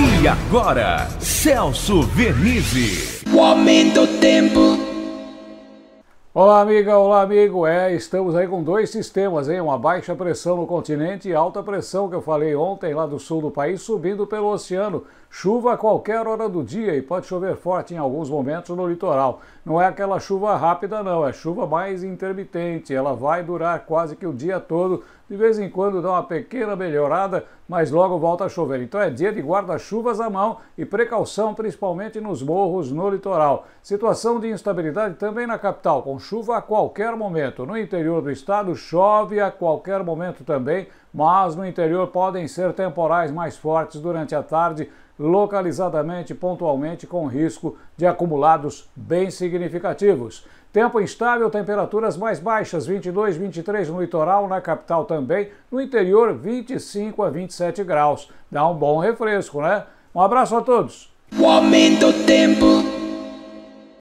E agora, Celso Vernizzi. O aumento tempo. Olá, amiga, olá, amigo. É, estamos aí com dois sistemas, hein? Uma baixa pressão no continente e alta pressão que eu falei ontem lá do sul do país subindo pelo oceano. Chuva a qualquer hora do dia e pode chover forte em alguns momentos no litoral. Não é aquela chuva rápida, não, é chuva mais intermitente. Ela vai durar quase que o dia todo de vez em quando dá uma pequena melhorada, mas logo volta a chover. Então é dia de guarda-chuvas à mão e precaução, principalmente nos morros, no litoral. Situação de instabilidade também na capital, com chuva a qualquer momento. No interior do estado, chove a qualquer momento também, mas no interior podem ser temporais mais fortes durante a tarde, localizadamente, pontualmente, com risco de acumulados bem significativos. Tempo instável, temperaturas mais baixas, 22, 23 no litoral, na capital também, no interior 25 a 27 graus. Dá um bom refresco, né? Um abraço a todos. O aumento do tempo.